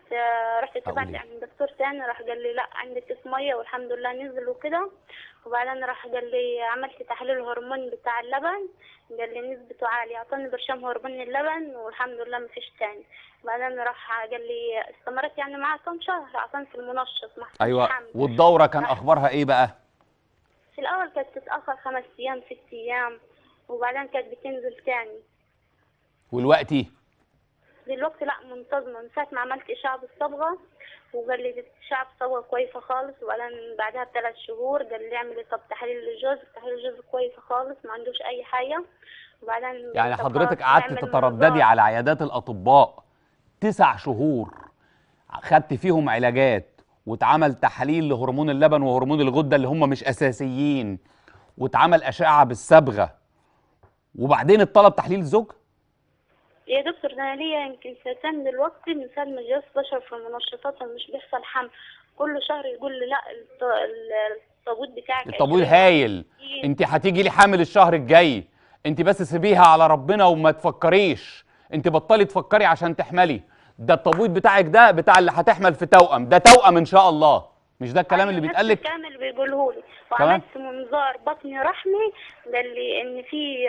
رحت تبعت عند دكتور تاني راح قال لي لا عندك في ميه والحمد لله نزل وكده وبعدين راح قال لي عملت تحليل هرمون بتاع اللبن قال لي نسبته عالية أعطاني برشام هرمون اللبن والحمد لله مفيش تاني بعدين راح قال لي استمرت يعني معاه كام شهر أعطاني في المنشط أيوة والدورة كان أخبارها إيه بقى؟ في الأول كانت تتأخر خمس أيام ست أيام وبعدين كانت بتنزل تاني والوقتي؟ إيه؟ دلوقتي لا منتظمه من ساعه ما عملت اشعه بالصبغه وجلدت اشعه بالصبغه كويسه خالص وبعدين بعدها بثلاث شهور قال لي اعملي طب تحاليل للجزء تحاليل الجوز كويسه خالص ما عندوش اي حاجه وبعدين يعني حضرتك قعدت تترددي على عيادات الاطباء تسع شهور خدت فيهم علاجات واتعمل تحليل لهرمون اللبن وهرمون الغده اللي هم مش اساسيين واتعمل اشعه بالصبغه وبعدين اتطلب تحليل زوج يا دكتور انا ليا يمكن سنتين دلوقتي من ساعه ما جهاز بشر في المنشطات مش بيحصل حمل كل شهر يقول لي لا الطابوت بتاعك الطابوت هايل انت هتيجي لي حامل الشهر الجاي انت بس سيبيها على ربنا وما تفكريش انت بطلي تفكري عشان تحملي ده الطابوت بتاعك ده بتاع اللي هتحمل في توأم ده توأم ان شاء الله مش ده الكلام أيوة، اللي بيتقال لك كامل بيقوله لي وعملت انتظار بطني رحمي للي ان في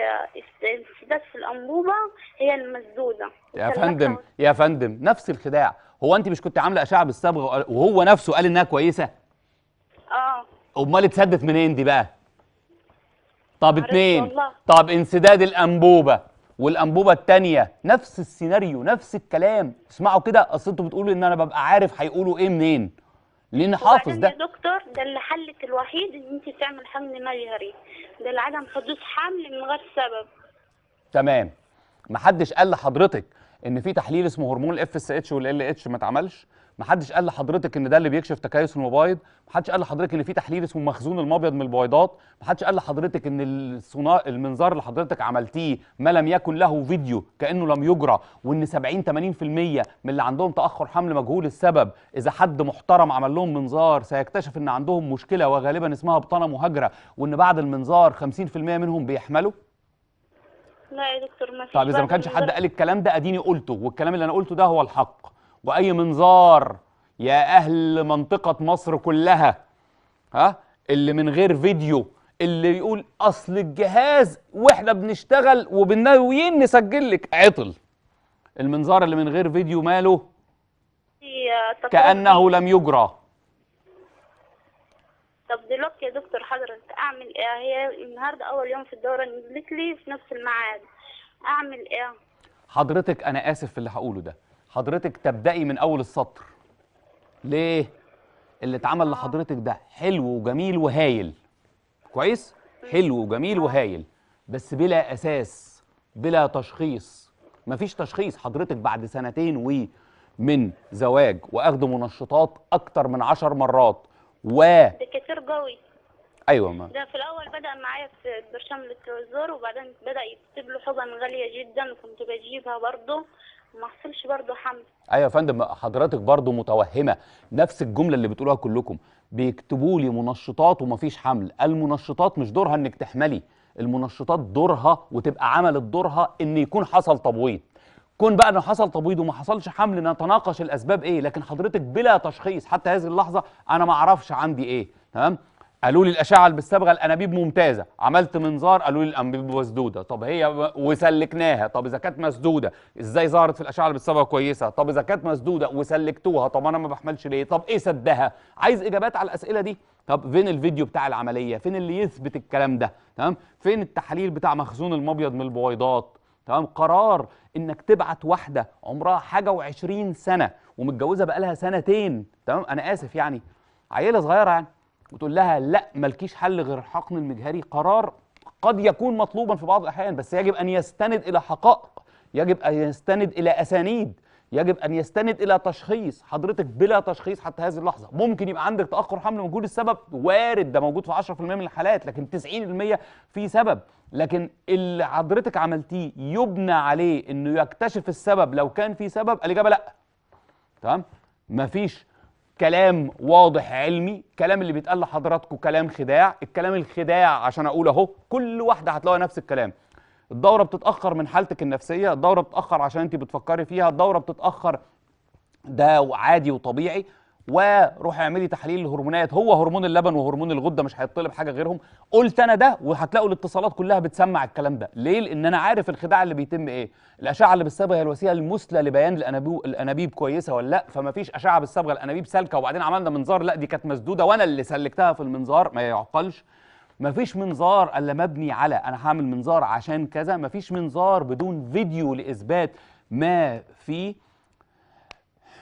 انسداد في الانبوبه هي المسدوده يا فندم يا فندم نفس الخداع هو انت مش كنت عامله اشعه بالصبغه وهو نفسه قال انها كويسه اه امال اتسدت منين دي بقى طب اتنين والله. طب انسداد الانبوبه والانبوبه الثانيه نفس السيناريو نفس الكلام اسمعوا كده اصل انتوا بتقولوا ان انا ببقى عارف هيقولوا ايه منين لان حافظ ده يا دكتور ده الحل الوحيد ان انت تعمل حمل مجهري ده العدم حدوث حمل من غير سبب تمام محدش قال لحضرتك ان في تحليل اسمه هرمون الاف اس اتش والال اتش ما اتعملش محدش قال لحضرتك ان ده اللي بيكشف تكيس المبايض محدش قال لحضرتك ان في تحليل اسمه مخزون المبيض من البويضات محدش قال لحضرتك ان الصنا... المنظار اللي حضرتك عملتيه ما لم يكن له فيديو كانه لم يجرى وان 70 80% من اللي عندهم تاخر حمل مجهول السبب اذا حد محترم عمل لهم منظار سيكتشف ان عندهم مشكله وغالبا اسمها بطانه مهاجره وان بعد المنظار 50% منهم بيحملوا لا يا دكتور ما طب اذا ما كانش حد قال الكلام ده اديني قلته والكلام اللي انا قلته ده هو الحق واي منظار يا اهل منطقه مصر كلها ها اللي من غير فيديو اللي يقول اصل الجهاز واحنا بنشتغل وبناويين نسجل لك عطل المنظار اللي من غير فيديو ماله آه، كانه لم يجرى طب دلوقتي يا دكتور حضرتك اعمل ايه هي النهارده اول يوم في الدوره نزلت لي في نفس الميعاد اعمل ايه حضرتك انا اسف في اللي هقوله ده حضرتك تبدأي من أول السطر ليه؟ اللي اتعمل لحضرتك ده حلو وجميل وهايل كويس؟ حلو وجميل وهايل بس بلا أساس بلا تشخيص مفيش تشخيص حضرتك بعد سنتين و من زواج وأخذ منشطات اكتر من عشر مرات و ده كتير قوي ايوه ما ده في الاول بدا معايا في برشام للتوزر وبعدين بدا يكتب له حضن غاليه جدا وكنت بجيبها برضه ما حصلش برضه حمل ايوه يا فندم حضرتك برضه متوهمه نفس الجمله اللي بتقولوها كلكم بيكتبوا لي منشطات ومفيش حمل المنشطات مش دورها انك تحملي المنشطات دورها وتبقى عملت دورها ان يكون حصل تبويض كون بقى انه حصل تبويض وما حصلش حمل نتناقش الاسباب ايه لكن حضرتك بلا تشخيص حتى هذه اللحظه انا ما اعرفش عندي ايه تمام قالوا لي الاشعه اللي بالصبغه الانابيب ممتازه عملت منظار قالوا لي الانابيب مسدوده طب هي وسلكناها طب اذا كانت مسدوده ازاي ظهرت في الاشعه اللي بالصبغه كويسه طب اذا كانت مسدوده وسلكتوها طب انا ما بحملش ليه طب ايه سدها عايز اجابات على الاسئله دي طب فين الفيديو بتاع العمليه فين اللي يثبت الكلام ده تمام فين التحليل بتاع مخزون المبيض من البويضات تمام قرار انك تبعت واحده عمرها حاجه و20 سنه ومتجوزه بقالها سنتين تمام انا اسف يعني عيله صغيره يعني وتقول لها لا مالكيش حل غير الحقن المجهري قرار قد يكون مطلوبا في بعض الاحيان بس يجب ان يستند الى حقائق يجب ان يستند الى اسانيد يجب ان يستند الى تشخيص حضرتك بلا تشخيص حتى هذه اللحظه ممكن يبقى عندك تاخر حمل وجود السبب وارد ده موجود في 10% من الحالات لكن 90% في سبب لكن اللي حضرتك عملتيه يبنى عليه انه يكتشف السبب لو كان في سبب الاجابه لا تمام مفيش كلام واضح علمي كلام اللي بيتقال لحضراتكم كلام خداع الكلام الخداع عشان اقول اهو كل واحده هتلاقي نفس الكلام الدوره بتتاخر من حالتك النفسيه الدوره بتتاخر عشان انت بتفكري فيها الدوره بتتاخر ده عادي وطبيعي وروحي اعملي تحليل الهرمونات هو هرمون اللبن وهرمون الغده مش هيطلب حاجه غيرهم قلت انا ده وهتلاقوا الاتصالات كلها بتسمع الكلام ده ليه لان انا عارف الخداع اللي بيتم ايه الاشعه اللي بالصبغه هي الوسيله المثلى لبيان الانابيب كويسه ولا لا فما فيش اشعه بالصبغه الانابيب سالكه وبعدين عملنا منظار لا دي كانت مسدوده وانا اللي سلكتها في المنظار ما يعقلش ما فيش منظار الا مبني على انا هعمل منظار عشان كذا ما فيش منظار بدون فيديو لاثبات ما فيه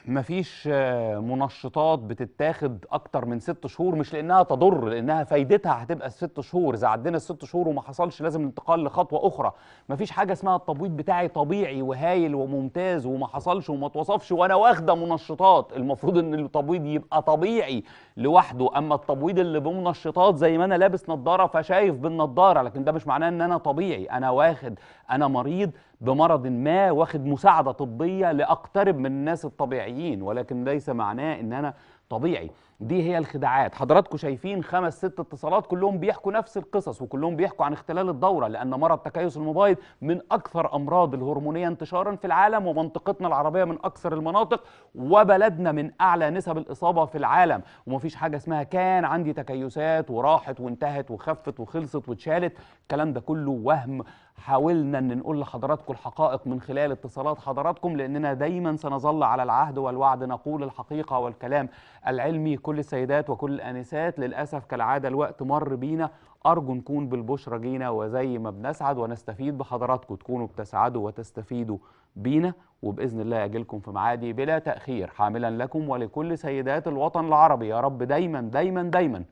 مفيش آه، منشطات بتتاخد اكتر من ست شهور مش لانها تضر لانها فايدتها هتبقى الست شهور اذا عدينا الست شهور وما حصلش لازم الانتقال لخطوه اخرى مفيش حاجه اسمها التبويض بتاعي طبيعي وهايل وممتاز وما حصلش وما اتوصفش وانا واخده منشطات المفروض ان التبويض يبقى طبيعي لوحده اما التبويض اللي بمنشطات زي ما انا لابس نظاره فشايف بالنظاره لكن ده مش معناه ان انا طبيعي انا واخد انا مريض بمرض ما واخد مساعدة طبية لأقترب من الناس الطبيعيين ولكن ليس معناه إن أنا طبيعي دي هي الخداعات حضراتكم شايفين خمس ست اتصالات كلهم بيحكوا نفس القصص وكلهم بيحكوا عن اختلال الدورة لأن مرض تكيس المبايض من أكثر أمراض الهرمونية انتشارا في العالم ومنطقتنا العربية من أكثر المناطق وبلدنا من أعلى نسب الإصابة في العالم ومفيش حاجة اسمها كان عندي تكيسات وراحت وانتهت وخفت وخلصت واتشالت الكلام ده كله وهم حاولنا ان نقول لحضراتكم الحقائق من خلال اتصالات حضراتكم لاننا دايما سنظل على العهد والوعد نقول الحقيقه والكلام العلمي كل السيدات وكل الانسات للاسف كالعاده الوقت مر بينا ارجو نكون بالبشرى جينا وزي ما بنسعد ونستفيد بحضراتكم تكونوا بتسعدوا وتستفيدوا بينا وباذن الله اجيلكم في معادي بلا تاخير حاملا لكم ولكل سيدات الوطن العربي يا رب دايما دايما دايما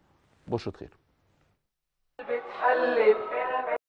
بشرة خير